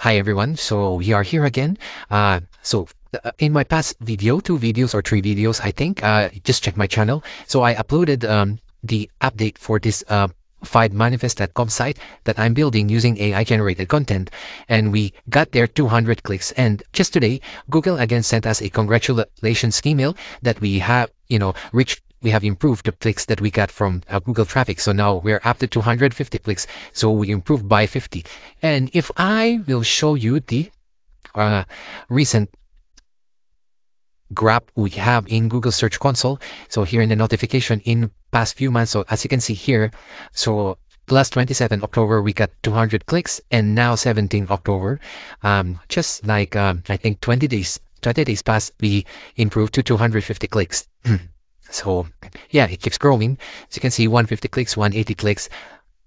Hi everyone, so we are here again. Uh, so uh, in my past video, two videos or three videos, I think, uh, just check my channel. So I uploaded um, the update for this uh, find manifest.com site that I'm building using AI generated content. And we got there 200 clicks. And just today, Google again sent us a congratulations email that we have, you know, reached we have improved the clicks that we got from uh, Google traffic. So now we're up to 250 clicks. So we improved by 50. And if I will show you the uh, recent graph we have in Google Search Console. So here in the notification in past few months. So as you can see here, so last 27 October, we got 200 clicks and now 17 October, um, just like, um, I think 20 days, 20 days past, we improved to 250 clicks. So yeah, it keeps growing. As you can see, 150 clicks, 180 clicks,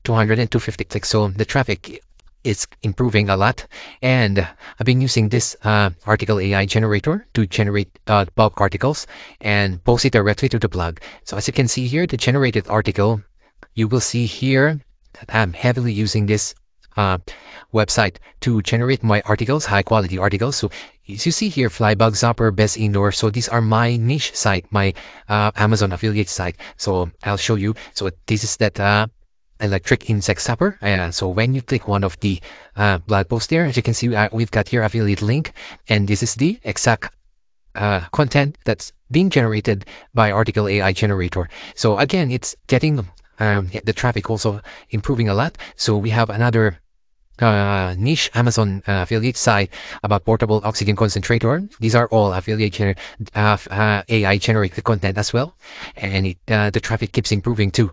200 and 250 clicks. So the traffic is improving a lot. And I've been using this uh, article AI generator to generate uh, bulk articles and post it directly to the blog. So as you can see here, the generated article, you will see here that I'm heavily using this uh, website to generate my articles, high quality articles. So as you see here, Flybug, Zapper, Best Indoor. So these are my niche site, my uh, Amazon affiliate site. So I'll show you. So this is that uh, electric insect zapper. Uh, so when you click one of the uh, blog posts there, as you can see, uh, we've got here affiliate link, and this is the exact uh, content that's being generated by Article AI Generator. So again, it's getting um, the traffic also improving a lot. So we have another uh, niche Amazon uh, affiliate site about portable oxygen concentrator. These are all affiliate gener uh, uh AI generated content as well, and it, uh, the traffic keeps improving too.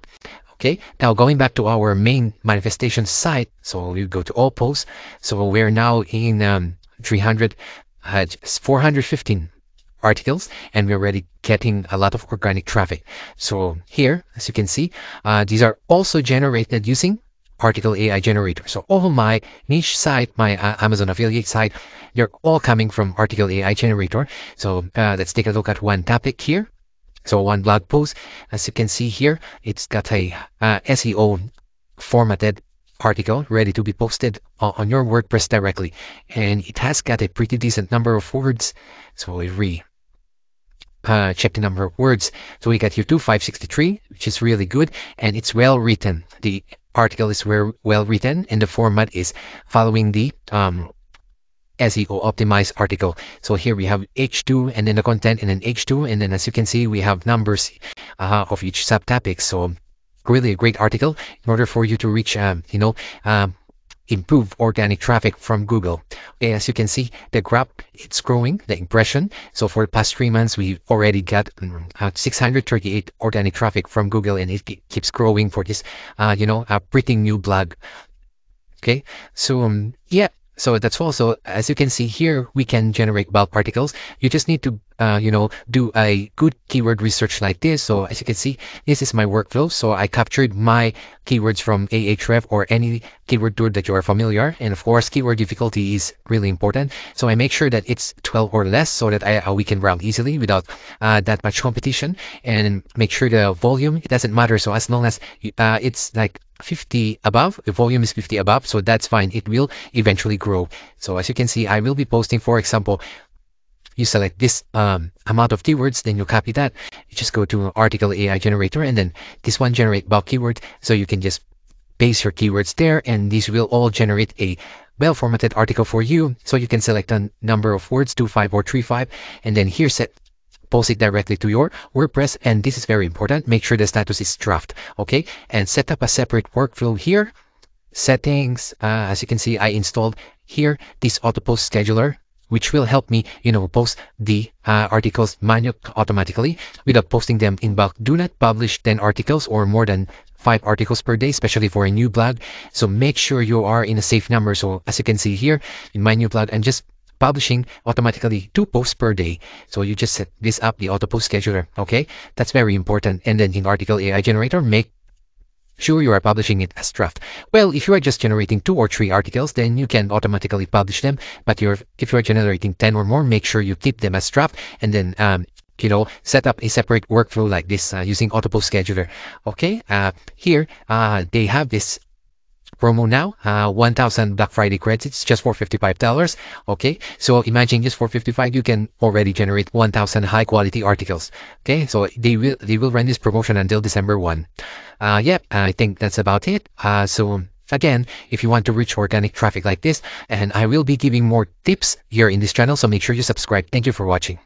Okay, now going back to our main manifestation site, so you go to all posts. So we're now in um, 300, uh, 415 articles and we're already getting a lot of organic traffic. So here, as you can see, uh, these are also generated using article AI generator. So all my niche site, my uh, Amazon affiliate site, they're all coming from article AI generator. So uh, let's take a look at one topic here. So one blog post, as you can see here, it's got a uh, SEO formatted article ready to be posted on your WordPress directly. And it has got a pretty decent number of words. So we re uh, check the number of words. So we got here 2563, which is really good and it's well written. The article is very well written and the format is following the um, SEO optimized article. So here we have H2 and then the content and then H2. And then as you can see, we have numbers uh, of each subtopic. So really a great article in order for you to reach, um, you know, um, improve organic traffic from Google. As you can see, the graph it's growing, the impression. So for the past three months, we've already got mm, um, uh, 638 organic traffic from Google, and it keeps growing for this, uh, you know, a pretty new blog. Okay, so um, yeah, so that's all. So as you can see here, we can generate bulk particles. You just need to uh, you know, do a good keyword research like this. So as you can see, this is my workflow. So I captured my keywords from Ahref or any keyword tool that you are familiar. And of course, keyword difficulty is really important. So I make sure that it's 12 or less so that I, uh, we can round easily without uh, that much competition and make sure the volume, it doesn't matter. So as long as you, uh, it's like 50 above, the volume is 50 above, so that's fine. It will eventually grow. So as you can see, I will be posting, for example, you select this um, amount of keywords, then you copy that. You just go to article AI generator and then this one generate bulk keyword. So you can just paste your keywords there and these will all generate a well-formatted article for you. So you can select a number of words, two, five or three, five, and then here set post it directly to your WordPress. And this is very important. Make sure the status is draft. Okay. And set up a separate workflow here. Settings. Uh, as you can see, I installed here this auto post scheduler which will help me, you know, post the uh, articles manually automatically without posting them in bulk. Do not publish 10 articles or more than five articles per day, especially for a new blog. So make sure you are in a safe number. So as you can see here in my new blog, I'm just publishing automatically two posts per day. So you just set this up, the auto post scheduler. Okay. That's very important. And then in article AI generator, make Sure, you are publishing it as draft. Well, if you are just generating two or three articles, then you can automatically publish them. But if you are generating 10 or more, make sure you keep them as draft and then, um, you know, set up a separate workflow like this uh, using Autopost Scheduler. Okay, uh, here uh, they have this promo now, uh, 1,000 Black Friday credits just for $55. Okay, so imagine just for 55 you can already generate 1,000 high quality articles. Okay, so they will they will run this promotion until December 1. Uh, yep, yeah, I think that's about it. Uh, so Again, if you want to reach organic traffic like this, and I will be giving more tips here in this channel, so make sure you subscribe. Thank you for watching.